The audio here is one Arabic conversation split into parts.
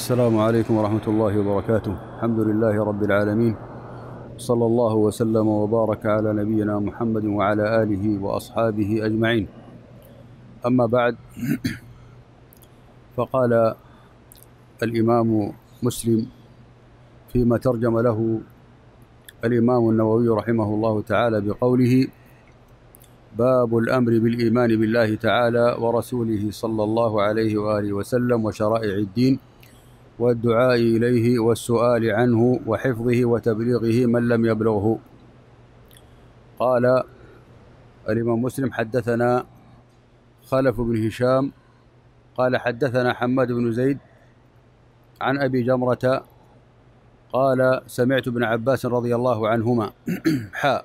السلام عليكم ورحمة الله وبركاته الحمد لله رب العالمين صلى الله وسلم وبارك على نبينا محمد وعلى آله وأصحابه أجمعين أما بعد فقال الإمام مسلم فيما ترجم له الإمام النووي رحمه الله تعالى بقوله باب الأمر بالإيمان بالله تعالى ورسوله صلى الله عليه وآله وسلم وشرائع الدين والدعاء إليه والسؤال عنه وحفظه وتبليغه من لم يبلغه قال الإمام مسلم حدثنا خلف بن هشام قال حدثنا حماد بن زيد عن أبي جمرة قال سمعت ابن عباس رضي الله عنهما حاء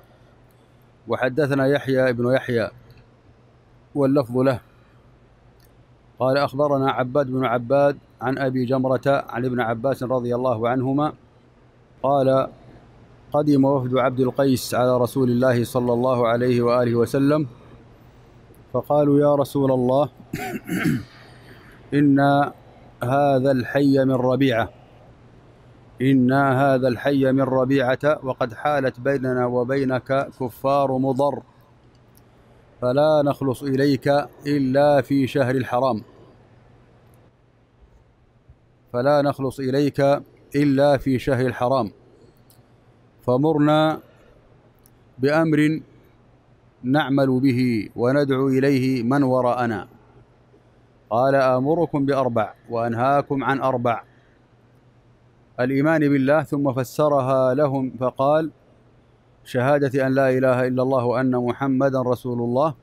وحدثنا يحيى بن يحيى واللفظ له قال أخبرنا عباد بن عباد عن أبي جمرة عن ابن عباس رضي الله عنهما قال قدم وفد عبد القيس على رسول الله صلى الله عليه وآله وسلم فقالوا يا رسول الله إن هذا الحي من ربيعة إن هذا الحي من ربيعة وقد حالت بيننا وبينك كفار مضر فلا نخلص إليك إلا في شهر الحرام فلا نخلص إليك إلا في شهر الحرام فمرنا بأمر نعمل به وندعو إليه من وراءنا قال آمركم بأربع وأنهاكم عن أربع الإيمان بالله ثم فسرها لهم فقال شهادة أن لا إله إلا الله وأن محمدا رسول الله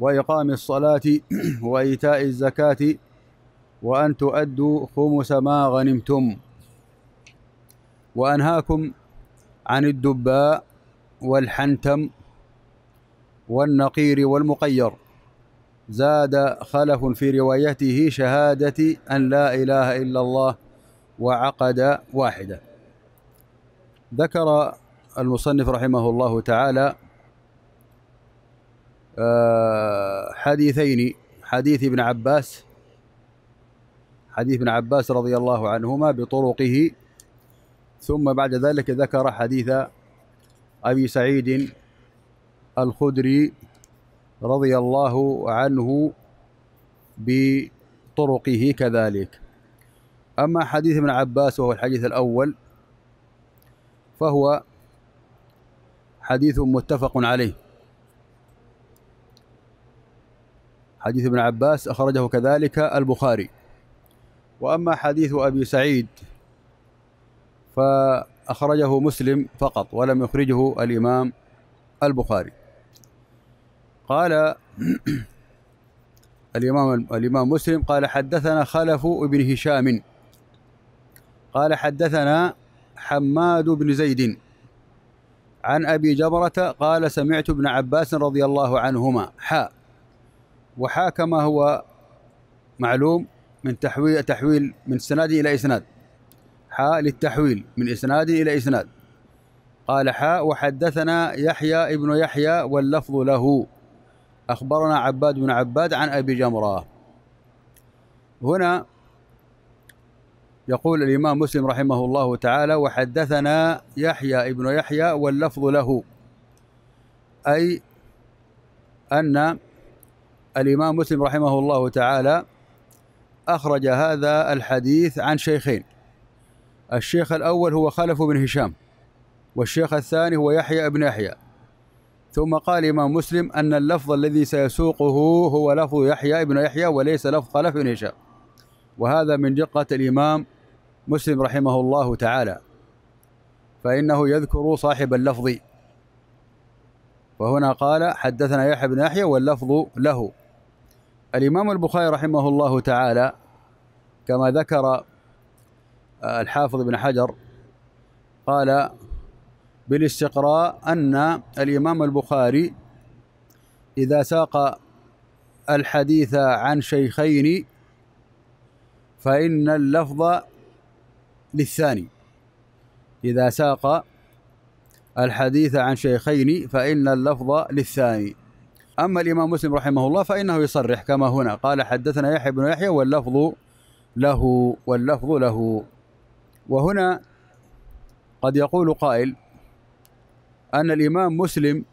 وإقام الصلاة وإيتاء الزكاة وأن تؤدوا خمس ما غنمتم وأنهاكم عن الدباء والحنتم والنقير والمقير زاد خلف في روايته شهادة أن لا إله إلا الله وعقد واحدة ذكر المصنف رحمه الله تعالى آه، حديثين حديث ابن عباس حديث ابن عباس رضي الله عنهما بطرقه ثم بعد ذلك ذكر حديث أبي سعيد الخدري رضي الله عنه بطرقه كذلك أما حديث ابن عباس وهو الحديث الأول فهو حديث متفق عليه حديث ابن عباس أخرجه كذلك البخاري وأما حديث أبي سعيد فأخرجه مسلم فقط ولم يخرجه الإمام البخاري قال الإمام الإمام مسلم قال حدثنا خلف بن هشام قال حدثنا حماد بن زيد عن أبي جبرة قال سمعت ابن عباس رضي الله عنهما حا وحا كما هو معلوم من تحويل تحويل من سناد إلى إسناد حاء للتحويل من إسناد إلى إسناد قال حاء وحدثنا يحيى ابن يحيى واللفظ له أخبرنا عباد بن عباد عن أبي جمرة هنا يقول الإمام مسلم رحمه الله تعالى وحدثنا يحيى ابن يحيى واللفظ له أي أن الإمام مسلم رحمه الله تعالى أخرج هذا الحديث عن شيخين الشيخ الأول هو خلف بن هشام والشيخ الثاني هو يحيى بن يحيى ثم قال الإمام مسلم أن اللفظ الذي سيسوقه هو لفظ يحيى بن يحيى وليس لفظ خلف بن هشام وهذا من دقة الإمام مسلم رحمه الله تعالى فإنه يذكر صاحب اللفظ وهنا قال حدثنا يحيى بن يحيى واللفظ له الإمام البخاري رحمه الله تعالى كما ذكر آه، الحافظ ابن حجر قال بالاستقراء أن الإمام البخاري إذا ساق الحديث عن شيخين فإن اللفظ للثاني إذا ساق الحديث عن شيخين فإن اللفظ للثاني أما الإمام مسلم رحمه الله فإنه يصرح كما هنا قال حدثنا يحيى بن يحيى واللفظ له واللفظ له وهنا قد يقول قائل أن الإمام مسلم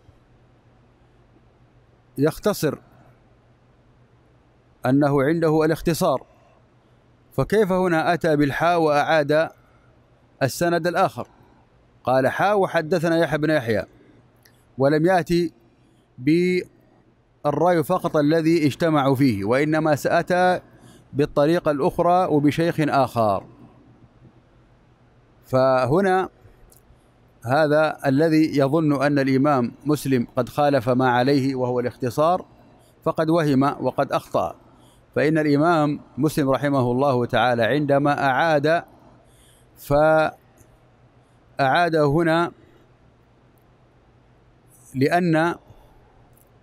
يختصر أنه عنده الاختصار فكيف هنا أتى بالحاء وأعاد السند الآخر قال حاء وحدثنا يحيى بن يحيى ولم يأتي بالرأي فقط الذي اجتمعوا فيه وإنما سأتى بالطريقة الأخرى وبشيخ آخر فهنا هذا الذي يظن أن الإمام مسلم قد خالف ما عليه وهو الاختصار فقد وهم وقد أخطأ فإن الإمام مسلم رحمه الله تعالى عندما أعاد فأعاد هنا لأن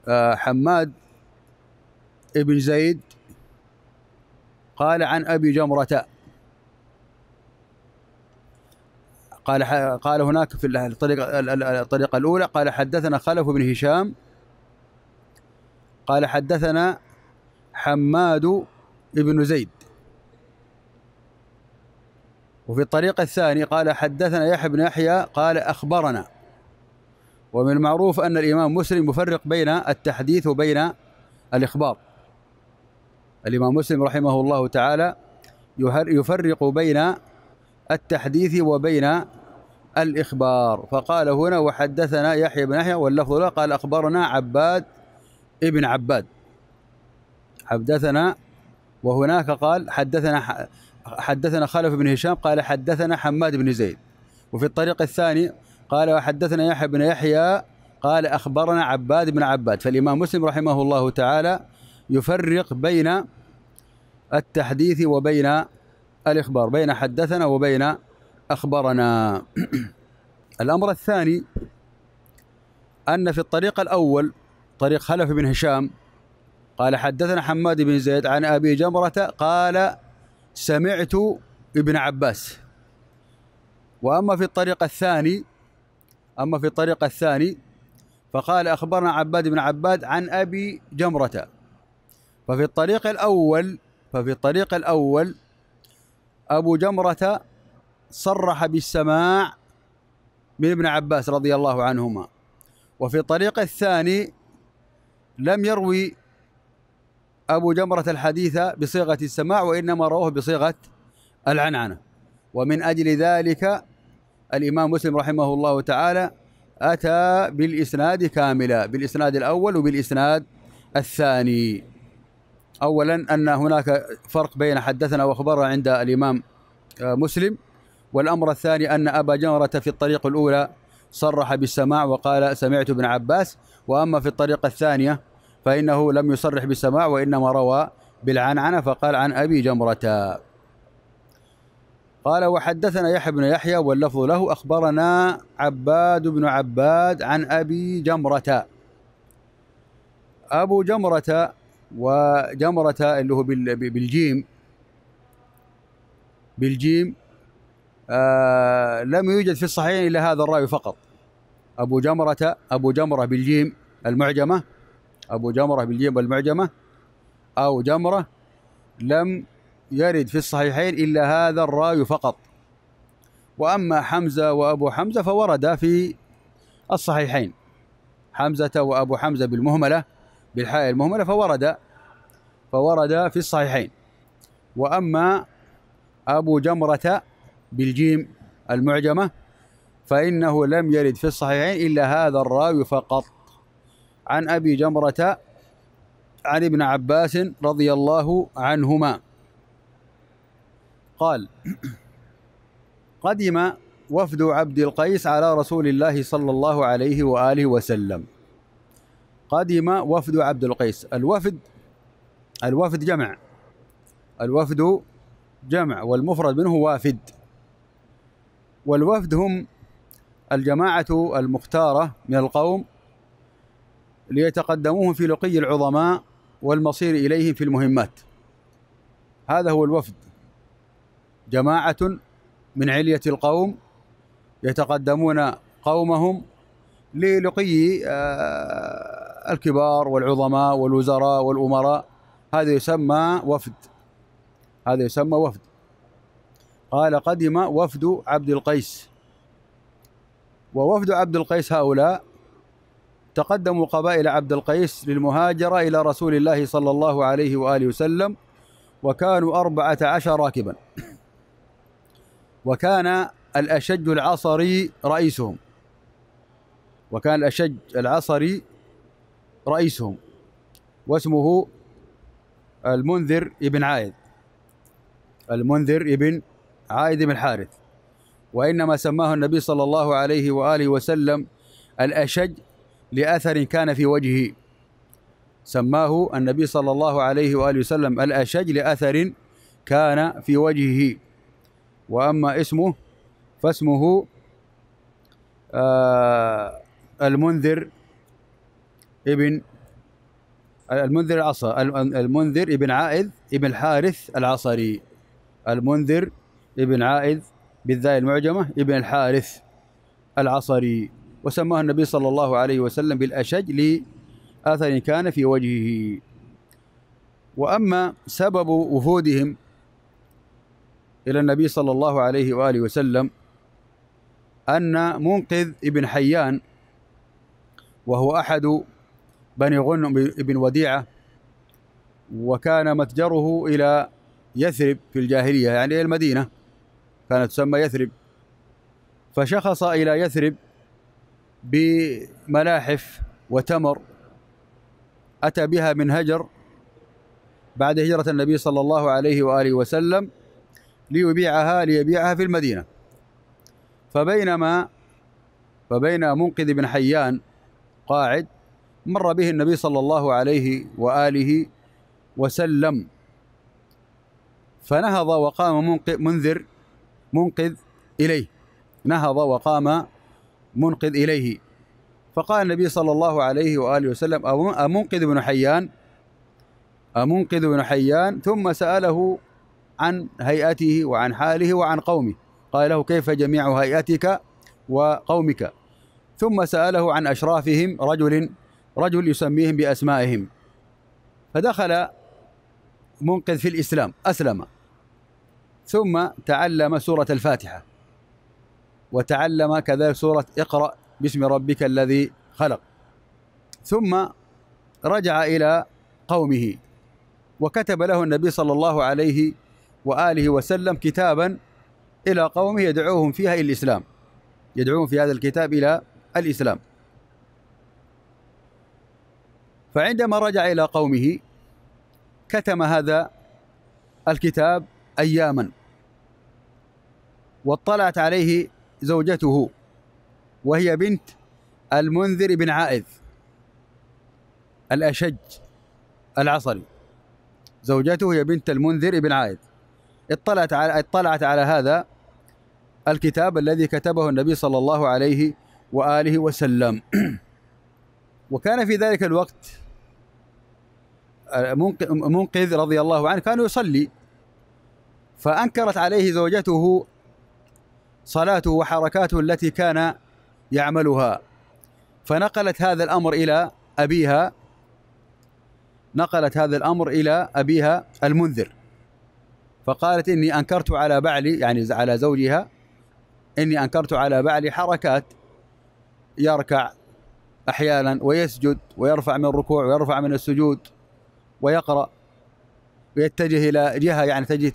آه، حماد بن زيد قال عن أبي جمرة قال قال هناك في الطريقة الطريقة الأولى قال حدثنا خلف بن هشام قال حدثنا حماد بن زيد وفي الطريق الثاني قال حدثنا يحيى بن يحيى قال أخبرنا ومن المعروف أن الإمام مسلم يفرق بين التحديث وبين الإخبار الإمام مسلم رحمه الله تعالى يفرق بين التحديث وبين الإخبار فقال هنا وحدثنا يحيى بن يحيى واللفظ له قال أخبرنا عباد ابن عباد حدثنا وهناك قال حدثنا حدثنا خلف بن هشام قال حدثنا حماد بن زيد وفي الطريق الثاني قال وحدثنا يحيى بن يحيى قال أخبرنا عباد بن عباد فالإمام مسلم رحمه الله تعالى يفرق بين التحديث وبين الإخبار بين حدثنا وبين أخبرنا الأمر الثاني أن في الطريق الأول طريق خلف بن هشام قال حدثنا حماد بن زيد عن أبي جمرة قال سمعت ابن عباس وأما في الطريق الثاني أما في الطريق الثاني فقال أخبرنا عباد بن عباد عن أبي جمرة ففي الطريق الأول ففي الطريق الأول أبو جمرة صرح بالسماع من ابن عباس رضي الله عنهما وفي الطريق الثاني لم يروي أبو جمرة الحديث بصيغة السماع وإنما رواه بصيغة العنعنة ومن أجل ذلك الإمام مسلم رحمه الله تعالى أتى بالإسناد كاملا بالإسناد الأول وبالإسناد الثاني اولا ان هناك فرق بين حدثنا واخبرنا عند الامام آه، مسلم والامر الثاني ان ابا جمره في الطريق الاولى صرح بالسماع وقال سمعت ابن عباس واما في الطريقه الثانيه فانه لم يصرح بالسماع وانما روى بالعنعنه فقال عن ابي جمره قال وحدثنا يحيى بن يحيى واللفظ له اخبرنا عباد بن عباد عن ابي جمره ابو جمره وجمرته اللي هو بالجيم بالجيم آه لم يوجد في الصحيحين الا هذا الراي فقط ابو جمره ابو جمره بالجيم المعجمه ابو جمره بالجيم المعجمه او جمره لم يرد في الصحيحين الا هذا الراي فقط واما حمزه وابو حمزه فورد في الصحيحين حمزه وابو حمزه بالمهمله بالحياة المهملة فورد فورد في الصحيحين وأما أبو جمرة بالجيم المعجمة فإنه لم يرد في الصحيحين إلا هذا الراوي فقط عن أبي جمرة عن ابن عباس رضي الله عنهما قال قدم وفد عبد القيس على رسول الله صلى الله عليه وآله وسلم قدم وفد عبد القيس الوفد الوفد جمع الوفد جمع والمفرد منه وافد والوفد هم الجماعة المختارة من القوم ليتقدموهم في لقي العظماء والمصير إليهم في المهمات هذا هو الوفد جماعة من علية القوم يتقدمون قومهم للقي آه، الكبار والعظماء والوزراء والأمراء هذا يسمى وفد هذا يسمى وفد قال قدم وفد عبد القيس ووفد عبد القيس هؤلاء تقدموا قبائل عبد القيس للمهاجرة إلى رسول الله صلى الله عليه وآله وسلم وكانوا أربعة عشر راكبا وكان الأشج العصري رئيسهم وكان الأشج العصري رئيسهم واسمه المنذر ابن عايد المنذر ابن عايد بن الحارث وإنما سماه النبي صلى الله عليه وآله وسلم الأشج لأثر كان في وجهه سماه النبي صلى الله عليه وآله وسلم الأشج لأثر كان في وجهه وأما اسمه فاسمه آه المنذر ابن المنذر العصا المنذر ابن عائذ ابن الحارث العصري المنذر ابن عائذ بالذاء المعجمة ابن الحارث العصري وسماه النبي صلى الله عليه وسلم بالأشج لآثر كان في وجهه وأما سبب وفودهم إلى النبي صلى الله عليه وآله وسلم أن منقذ ابن حيان وهو أحد بني غنم بن وديعة وكان متجره إلى يثرب في الجاهلية يعني المدينة كانت تسمى يثرب فشخص إلى يثرب بملاحف وتمر أتى بها من هجر بعد هجرة النبي صلى الله عليه وآله وسلم ليبيعها ليبيعها في المدينة فبينما فبين منقذ بن حيان قاعد مر به النبي صلى الله عليه واله وسلم فنهض وقام منذر منقذ اليه نهض وقام منقذ اليه فقال النبي صلى الله عليه واله وسلم امنقذ بن حيان امنقذ بن حيان ثم ساله عن هيئته وعن حاله وعن قومه قال له كيف جميع هيئتك وقومك ثم ساله عن اشرافهم رجل رجل يسميهم بأسمائهم فدخل منقذ في الإسلام أسلم ثم تعلم سورة الفاتحة وتعلم كذلك سورة اقرأ باسم ربك الذي خلق ثم رجع إلى قومه وكتب له النبي صلى الله عليه وآله وسلم كتابا إلى قومه يدعوهم فيها إلى الإسلام يدعوهم في هذا الكتاب إلى الإسلام فعندما رجع إلى قومه كتم هذا الكتاب أياما واطلعت عليه زوجته وهي بنت المنذر بن عائذ الأشج العصري زوجته هي بنت المنذر بن عائذ اطلعت على اطلعت على هذا الكتاب الذي كتبه النبي صلى الله عليه واله وسلم وكان في ذلك الوقت منقذ رضي الله عنه كان يصلي فأنكرت عليه زوجته صلاته وحركاته التي كان يعملها فنقلت هذا الأمر إلى أبيها نقلت هذا الأمر إلى أبيها المنذر فقالت إني أنكرت على بعلي يعني على زوجها إني أنكرت على بعلي حركات يركع أحيانا ويسجد ويرفع من الركوع ويرفع من السجود ويقرأ ويتجه إلى جهة يعني تجه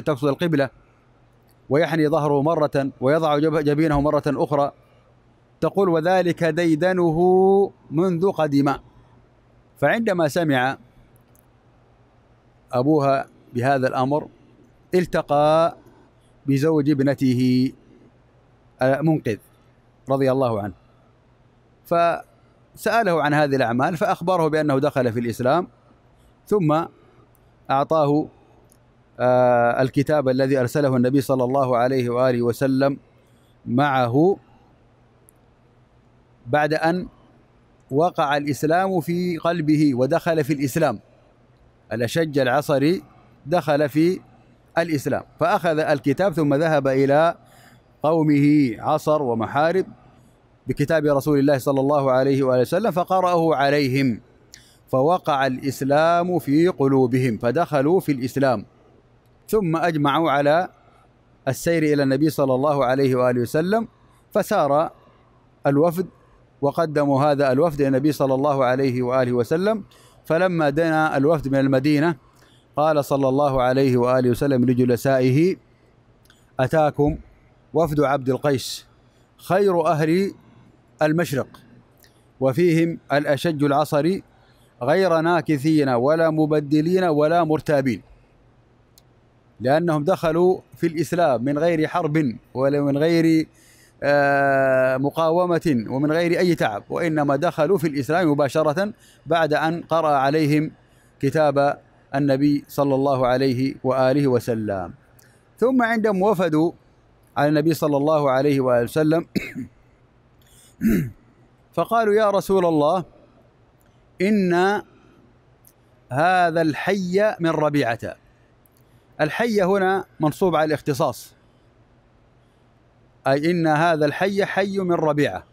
تقصد القبلة ويحني ظهره مرة ويضع جبينه مرة أخرى تقول وذلك ديدنه منذ قدم فعندما سمع أبوها بهذا الأمر التقى بزوج ابنته آه، منقذ رضي الله عنه فسأله عن هذه الأعمال فأخبره بأنه دخل في الإسلام ثم أعطاه آه، الكتاب الذي أرسله النبي صلى الله عليه وآله وسلم معه بعد أن وقع الإسلام في قلبه ودخل في الإسلام الأشج العصري دخل في الإسلام فأخذ الكتاب ثم ذهب إلى قومه عصر ومحارب بكتاب رسول الله صلى الله عليه وآله وسلم فقرأه عليهم فوقع الإسلام في قلوبهم فدخلوا في الإسلام ثم أجمعوا على السير إلى النبي صلى الله عليه وآله وسلم فسار الوفد وقدموا هذا الوفد النبي صلى الله عليه وآله وسلم فلما دنا الوفد من المدينة قال صلى الله عليه وآله وسلم لجلسائه أتاكم وفد عبد القيس خير أهل المشرق وفيهم الأشج العصري غير ناكثين ولا مبدلين ولا مرتابين لأنهم دخلوا في الإسلام من غير حرب ولا من غير آه، مقاومة ومن غير أي تعب وإنما دخلوا في الإسلام مباشرة بعد أن قرأ عليهم كتاب النبي صلى الله عليه وآله وسلم ثم عندما وفدوا على النبي صلى الله عليه وآله وسلم فقالوا يا رسول الله إن هذا الحي من ربيعة الحي هنا منصوب على الاختصاص أي إن هذا الحي حي من ربيعة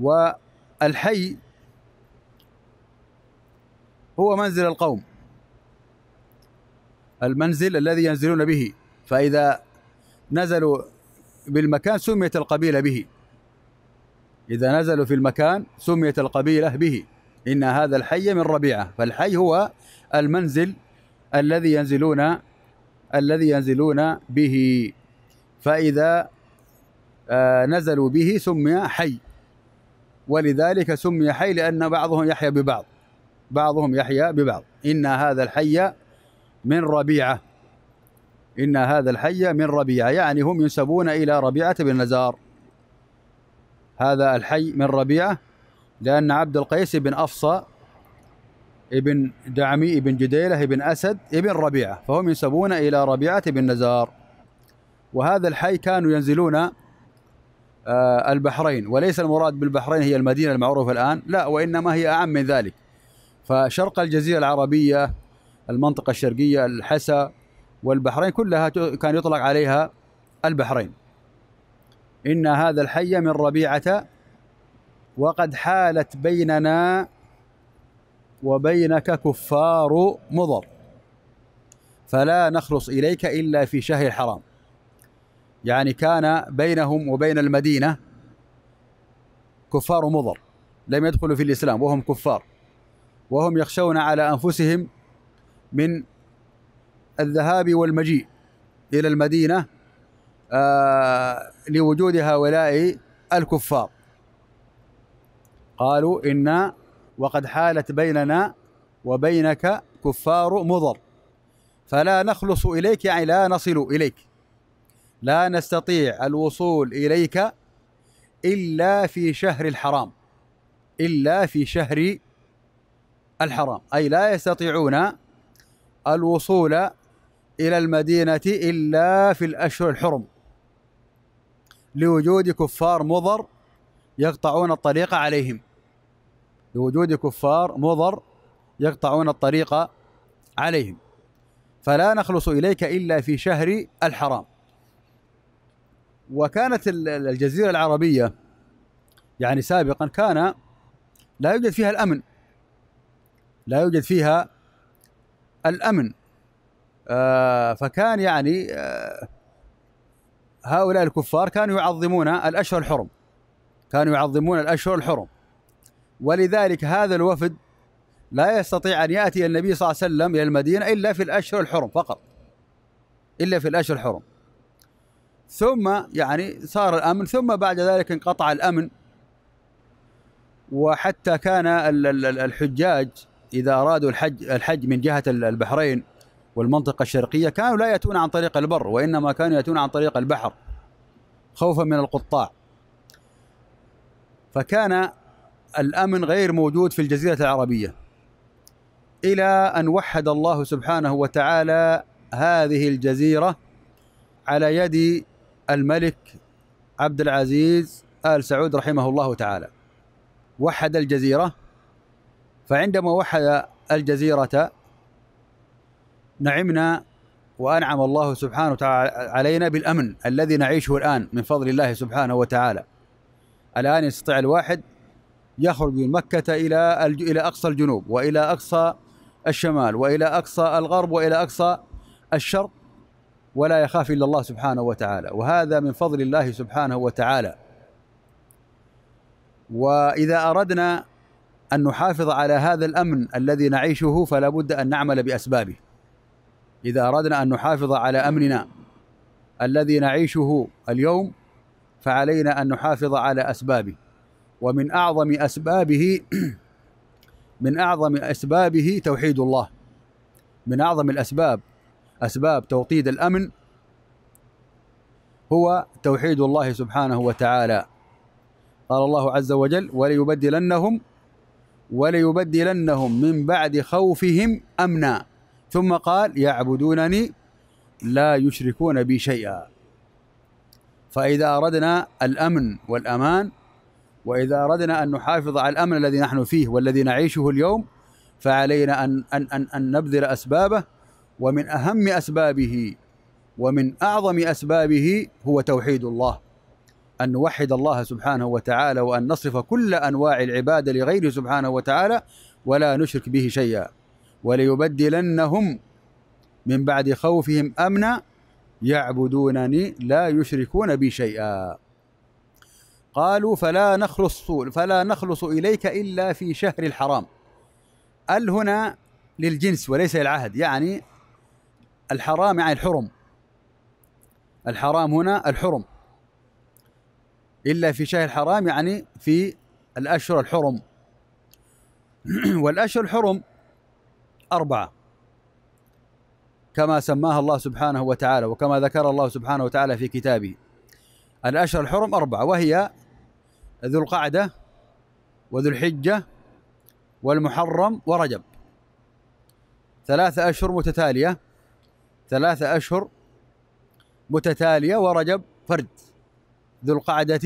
والحي هو منزل القوم المنزل الذي ينزلون به فإذا نزلوا بالمكان سميت القبيلة به إذا نزلوا في المكان سميت القبيلة به إن هذا الحي من ربيعة فالحي هو المنزل الذي ينزلون الذي ينزلون به فإذا آه، نزلوا به سمي حي ولذلك سمي حي لأن بعضهم يحيى ببعض بعضهم يحيى ببعض إن هذا الحي من ربيعة إن هذا الحي من ربيعة يعني هم ينسبون إلى ربيعة بن نزار هذا الحي من ربيعة لأن عبد القيس بن أفصى ابن دعمي ابن جديلة ابن أسد ابن ربيعة فهم ينسبون إلى ربيعة بن نزار وهذا الحي كانوا ينزلون آه، البحرين وليس المراد بالبحرين هي المدينة المعروفة الآن لا وإنما هي أعم من ذلك فشرق الجزيرة العربية المنطقة الشرقية الحسا والبحرين كلها كان يطلق عليها البحرين إن هذا الحي من ربيعة وقد حالت بيننا وبينك كفار مضر فلا نخلص إليك إلا في شهر الحرام يعني كان بينهم وبين المدينة كفار مضر لم يدخلوا في الإسلام وهم كفار وهم يخشون على أنفسهم من الذهاب والمجيء إلى المدينة آه، لوجود هؤلاء الكفار قالوا إنا وقد حالت بيننا وبينك كفار مضر فلا نخلص إليك يعني لا نصل إليك لا نستطيع الوصول إليك إلا في شهر الحرام إلا في شهر الحرام أي لا يستطيعون الوصول إلى المدينة إلا في الأشهر الحرم لوجود كفار مضر يقطعون الطريق عليهم لوجود كفار مضر يقطعون الطريق عليهم فلا نخلص إليك إلا في شهر الحرام وكانت الجزيرة العربية يعني سابقا كان لا يوجد فيها الأمن لا يوجد فيها الأمن آه فكان يعني آه هؤلاء الكفار كانوا يعظمون الأشهر الحرم كانوا يعظمون الأشهر الحرم ولذلك هذا الوفد لا يستطيع أن يأتي النبي صلى الله عليه وسلم إلى المدينة إلا في الأشهر الحرم فقط إلا في الأشهر الحرم ثم يعني صار الأمن ثم بعد ذلك انقطع الأمن وحتى كان الحجاج إذا أرادوا الحج الحج من جهة البحرين والمنطقة الشرقية كانوا لا يأتون عن طريق البر وإنما كانوا يأتون عن طريق البحر خوفا من القطاع فكان الأمن غير موجود في الجزيرة العربية إلى أن وحد الله سبحانه وتعالى هذه الجزيرة على يد الملك عبد العزيز آل سعود رحمه الله تعالى وحد الجزيرة فعندما وحد الجزيرة نعمنا وانعم الله سبحانه وتعالى علينا بالامن الذي نعيشه الان من فضل الله سبحانه وتعالى. الان يستطيع الواحد يخرج من مكه الى الى اقصى الجنوب والى اقصى الشمال والى اقصى الغرب والى اقصى الشرق ولا يخاف الا الله سبحانه وتعالى وهذا من فضل الله سبحانه وتعالى. واذا اردنا ان نحافظ على هذا الامن الذي نعيشه فلا بد ان نعمل باسبابه. إذا أردنا أن نحافظ على أمننا الذي نعيشه اليوم فعلينا أن نحافظ على أسبابه ومن أعظم أسبابه من أعظم أسبابه توحيد الله من أعظم الأسباب أسباب توطيد الأمن هو توحيد الله سبحانه وتعالى قال الله عز وجل وليبدلنهم وليبدلنهم من بعد خوفهم أمنا ثم قال يعبدونني لا يشركون بي شيئا فإذا أردنا الأمن والأمان وإذا أردنا أن نحافظ على الأمن الذي نحن فيه والذي نعيشه اليوم فعلينا أن أن أن, أن نبذل أسبابه ومن أهم أسبابه ومن أعظم أسبابه هو توحيد الله أن نوحد الله سبحانه وتعالى وأن نصرف كل أنواع العبادة لغيره سبحانه وتعالى ولا نشرك به شيئا وليبدلنهم من بعد خوفهم امنا يعبدونني لا يشركون بي شيئا قالوا فلا نخلص فلا نخلص اليك الا في شهر الحرام ال هنا للجنس وليس للعهد يعني الحرام يعني الحرم الحرام هنا الحرم إلا في شهر الحرام يعني في الأشهر الحرم والأشهر الحرم أربعة كما سماها الله سبحانه وتعالى وكما ذكر الله سبحانه وتعالى في كتابه الأشهر الحرم أربعة وهي ذو القعدة وذو الحجة والمحرم ورجب ثلاثة أشهر متتالية ثلاثة أشهر متتالية ورجب فرد ذو القعدة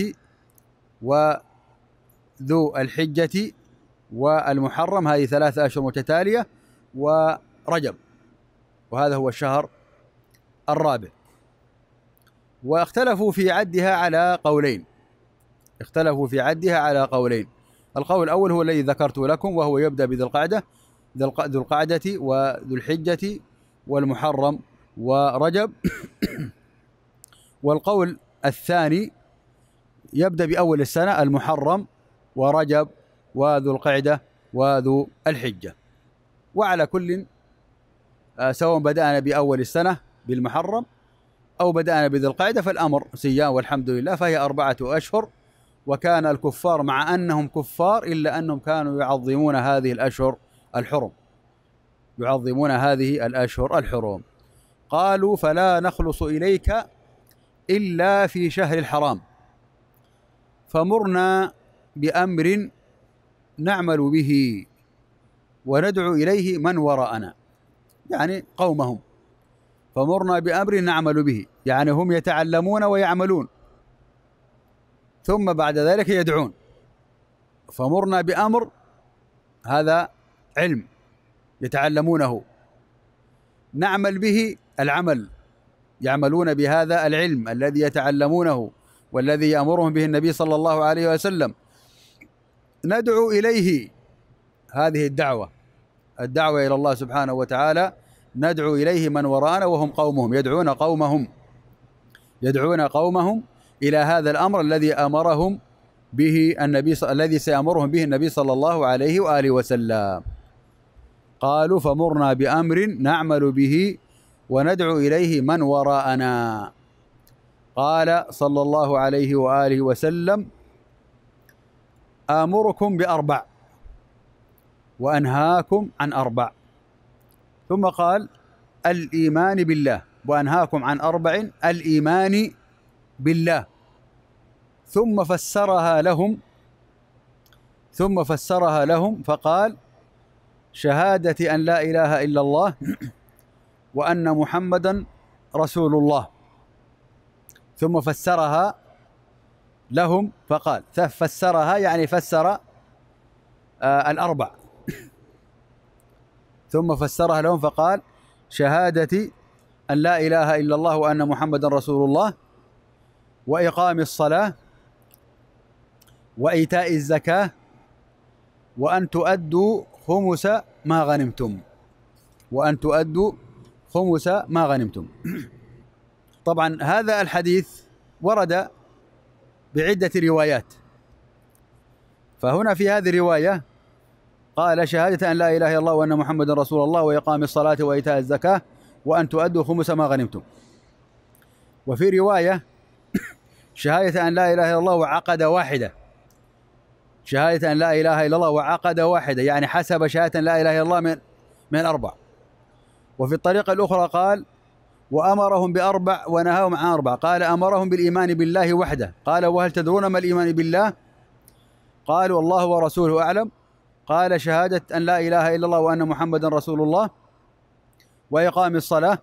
وذو الحجة والمحرم هذه ثلاثة أشهر متتالية ورجب وهذا هو الشهر الرابع واختلفوا في عدها على قولين اختلفوا في عدها على قولين القول الأول هو الذي ذكرت لكم وهو يبدأ بذي القعدة ذو القعدة وذو الحجة والمحرم ورجب والقول الثاني يبدأ بأول السنة المحرم ورجب وذو القعدة وذو الحجة وعلى كل آه، سواء بدأنا بأول السنة بالمحرم أو بدأنا بذي القعدة فالأمر سيان والحمد لله فهي أربعة أشهر وكان الكفار مع أنهم كفار إلا أنهم كانوا يعظمون هذه الأشهر الحرم يعظمون هذه الأشهر الحرم قالوا فلا نخلص إليك إلا في شهر الحرام فمرنا بأمر نعمل به وندعو إليه من وراءنا يعني قومهم فمرنا بأمر نعمل به يعني هم يتعلمون ويعملون ثم بعد ذلك يدعون فمرنا بأمر هذا علم يتعلمونه نعمل به العمل يعملون بهذا العلم الذي يتعلمونه والذي يأمرهم به النبي صلى الله عليه وسلم ندعو إليه هذه الدعوة الدعوة إلى الله سبحانه وتعالى ندعو إليه من ورانا وهم قومهم يدعون قومهم يدعون قومهم إلى هذا الأمر الذي أمرهم به النبي ص... الذي سيأمرهم به النبي صلى الله عليه وآله وسلم قالوا فمرنا بأمر نعمل به وندعو إليه من وراءنا قال صلى الله عليه وآله وسلم آمركم بأربع وأنهاكم عن أربع ثم قال الإيمان بالله وأنهاكم عن أربع الإيمان بالله ثم فسرها لهم ثم فسرها لهم فقال شهادة أن لا إله إلا الله وأن محمدا رسول الله ثم فسرها لهم فقال فسرها يعني فسر آه الأربع ثم فسرها لهم فقال شهادتي أن لا إله إلا الله وأن محمدا رسول الله وإقام الصلاة وإيتاء الزكاة وأن تؤدوا خمس ما غنمتم وأن تؤدوا خمس ما غنمتم طبعا هذا الحديث ورد بعدة روايات فهنا في هذه الرواية قال شهادة أن لا إله إلا الله وأن محمدا رسول الله وإقام الصلاة وإيتاء الزكاة وأن تؤدوا خمس ما غنمتم وفي رواية شهادة أن لا إله إلا الله وعقد واحدة شهادة أن لا إله إلا الله وعقد واحدة يعني حسب شهادة لا إله إلا الله من من أربع وفي الطريقة الأخرى قال وأمرهم بأربع ونهاهم عن أربع قال أمرهم بالإيمان بالله وحده قال وهل تدرون ما الإيمان بالله قالوا الله ورسوله أعلم قال شهادة أن لا إله إلا الله وأن محمدا رسول الله وإقام الصلاة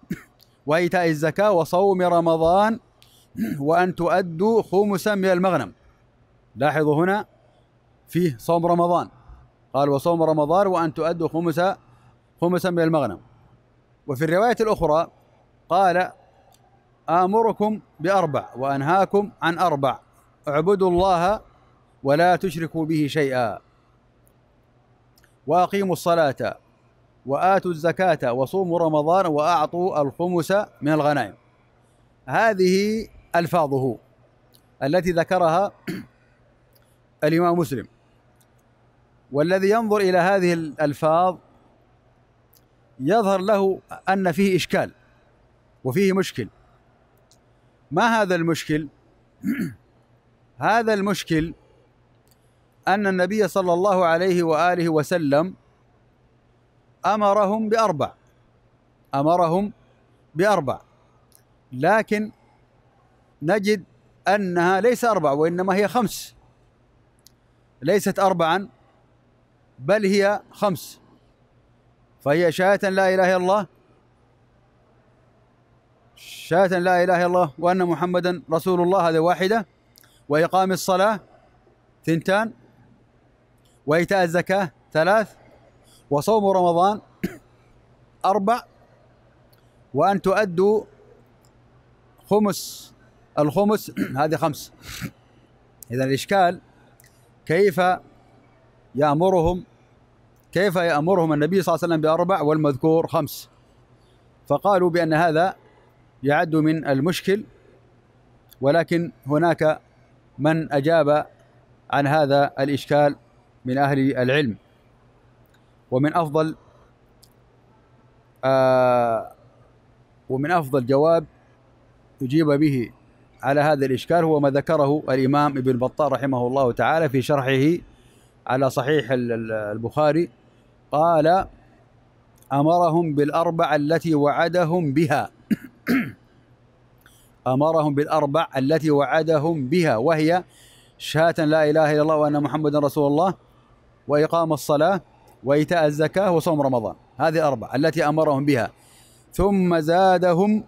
وإيتاء الزكاة وصوم رمضان وأن تؤدوا خمسا من المغنم لاحظوا هنا فيه صوم رمضان قال وصوم رمضان وأن تؤدوا خمسا خمسا من المغنم وفي الرواية الأخرى قال آمركم بأربع وأنهاكم عن أربع اعبدوا الله ولا تشركوا به شيئا واقيموا الصلاه واتوا الزكاه وصوموا رمضان واعطوا الخمس من الغنائم هذه الفاظه التي ذكرها الامام مسلم والذي ينظر الى هذه الالفاظ يظهر له ان فيه اشكال وفيه مشكل ما هذا المشكل هذا المشكل أن النبي صلى الله عليه وآله وسلم أمرهم بأربع أمرهم بأربع لكن نجد أنها ليس أربع وإنما هي خمس ليست أربعا بل هي خمس فهي شهادة لا إله إلا الله شهادة لا إله إلا الله وأن محمدا رسول الله هذه واحدة وإقام الصلاة ثنتان وإيتاء الزكاة ثلاث وصوم رمضان أربع وأن تؤدوا خمس الخمس هذه خمس إذا الإشكال كيف يأمرهم كيف يأمرهم النبي صلى الله عليه وسلم بأربع والمذكور خمس فقالوا بأن هذا يعد من المشكل ولكن هناك من أجاب عن هذا الإشكال من أهل العلم ومن أفضل آه ومن أفضل جواب أجيب به على هذا الإشكال هو ما ذكره الإمام ابن بطال رحمه الله تعالى في شرحه على صحيح البخاري قال أمرهم بالأربع التي وعدهم بها أمرهم بالأربع التي وعدهم بها وهي شهادة لا إله إلا الله وأن محمدا رسول الله وإقام الصلاة وإيتاء الزكاة وصوم رمضان هذه الأربعة التي أمرهم بها ثم زادهم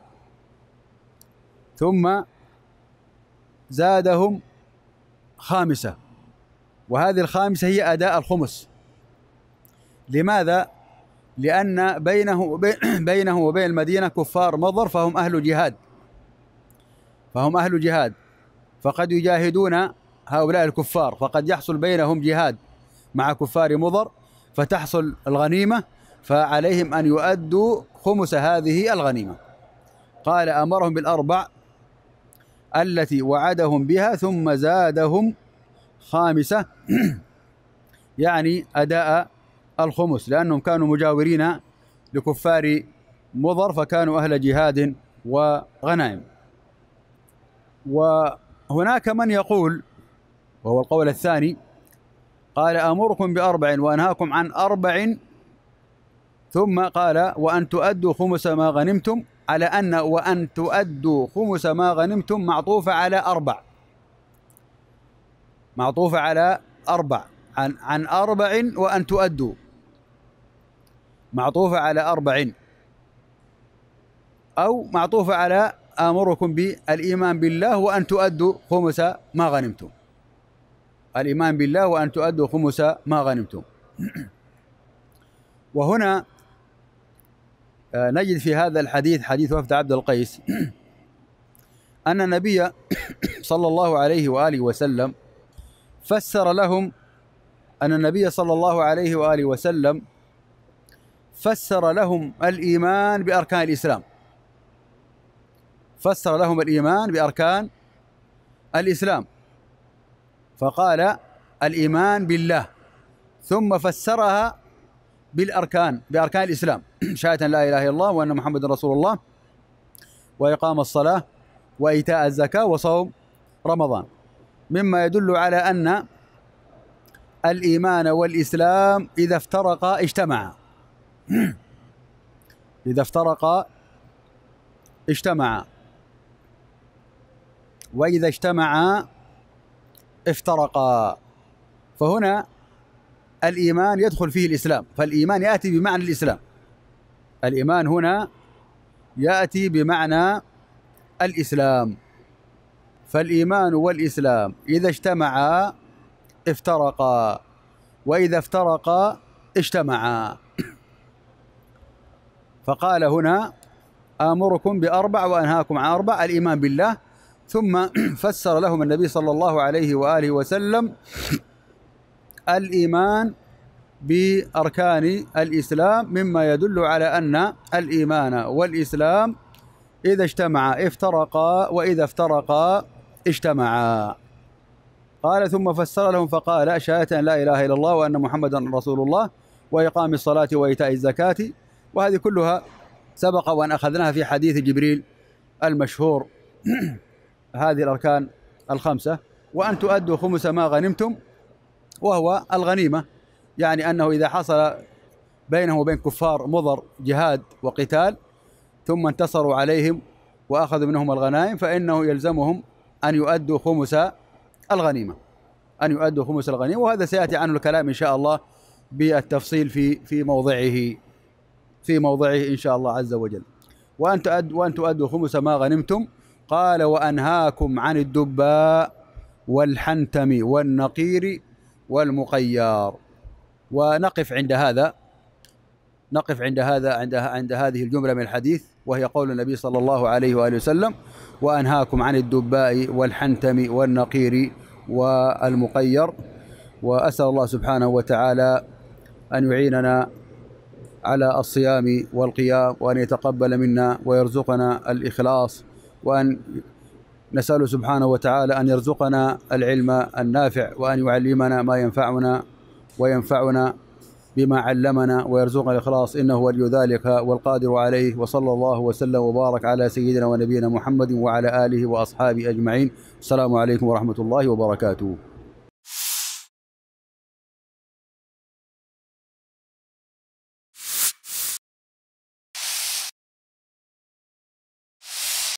ثم زادهم خامسة وهذه الخامسة هي أداء الخمس لماذا؟ لأن بينه بينه وبين المدينة كفار مضر فهم أهل جهاد فهم أهل جهاد فقد يجاهدون هؤلاء الكفار فقد يحصل بينهم جهاد مع كفار مضر فتحصل الغنيمة فعليهم أن يؤدوا خمس هذه الغنيمة قال أمرهم بالأربع التي وعدهم بها ثم زادهم خامسة يعني أداء الخمس لأنهم كانوا مجاورين لكفار مضر فكانوا أهل جهاد وغنائم وهناك من يقول وهو القول الثاني قال امركم باربع وانهاكم عن اربع ثم قال وان تؤدوا خمس ما غنمتم على ان وان تؤدوا خمس ما غنمتم معطوفه على اربع معطوفه على اربع عن عن اربع وان تؤدوا معطوفه على اربع او معطوفه على امركم بالايمان بالله وان تؤدوا خمس ما غنمتم الإيمان بالله وأن تؤدوا خمس ما غنمتم وهنا آه، نجد في هذا الحديث حديث وفد عبد القيس أن النبي صلى الله عليه وآله وسلم فسر لهم أن النبي صلى الله عليه وآله وسلم فسر لهم الإيمان بأركان الإسلام فسر لهم الإيمان بأركان الإسلام فقال الإيمان بالله ثم فسرها بالأركان بأركان الإسلام شهادة لا إله إلا الله وأن محمد رسول الله وإقام الصلاة وإيتاء الزكاة وصوم رمضان مما يدل على أن الإيمان والإسلام إذا افترقا اجتمعا إذا افترقا اجتمعا وإذا اجتمعا افترقا فهنا الإيمان يدخل فيه الإسلام فالإيمان يأتي بمعنى الإسلام الإيمان هنا يأتي بمعنى الإسلام فالإيمان والإسلام إذا اجتمعا افترقا وإذا افترقا اجتمعا فقال هنا آمركم بأربع وأنهاكم عن أربع الإيمان بالله ثم فسر لهم النبي صلى الله عليه واله وسلم الايمان باركان الاسلام مما يدل على ان الايمان والاسلام اذا اجتمعا افترقا واذا افترقا اجتمعا قال ثم فسر لهم فقال شهادة أن لا إله إلا الله وأن محمدا رسول الله وإقام الصلاة وإيتاء الزكاة وهذه كلها سبق وأن أخذناها في حديث جبريل المشهور هذه الأركان الخمسة وأن تؤدوا خمس ما غنمتم وهو الغنيمة يعني أنه إذا حصل بينه وبين كفار مضر جهاد وقتال ثم انتصروا عليهم وأخذوا منهم الغنائم فإنه يلزمهم أن يؤدوا خمس الغنيمة أن يؤدوا خمس الغنيمة وهذا سيأتي عنه الكلام إن شاء الله بالتفصيل في في موضعه في موضعه إن شاء الله عز وجل وأن تؤد وأن تؤدوا خمس ما غنمتم قال وأنهاكم عن الدباء والحنتم والنقير والمقيار ونقف عند هذا نقف عند هذا عند عند هذه الجمله من الحديث وهي قول النبي صلى الله عليه واله وسلم وانهاكم عن الدباء والحنتم والنقير والمقير واسال الله سبحانه وتعالى ان يعيننا على الصيام والقيام وان يتقبل منا ويرزقنا الاخلاص وأن نسأل سبحانه وتعالى أن يرزقنا العلم النافع وأن يعلمنا ما ينفعنا وينفعنا بما علمنا ويرزقنا الإخلاص إنه ولي ذلك والقادر عليه وصلى الله وسلم وبارك على سيدنا ونبينا محمد وعلى آله وأصحابه أجمعين السلام عليكم ورحمة الله وبركاته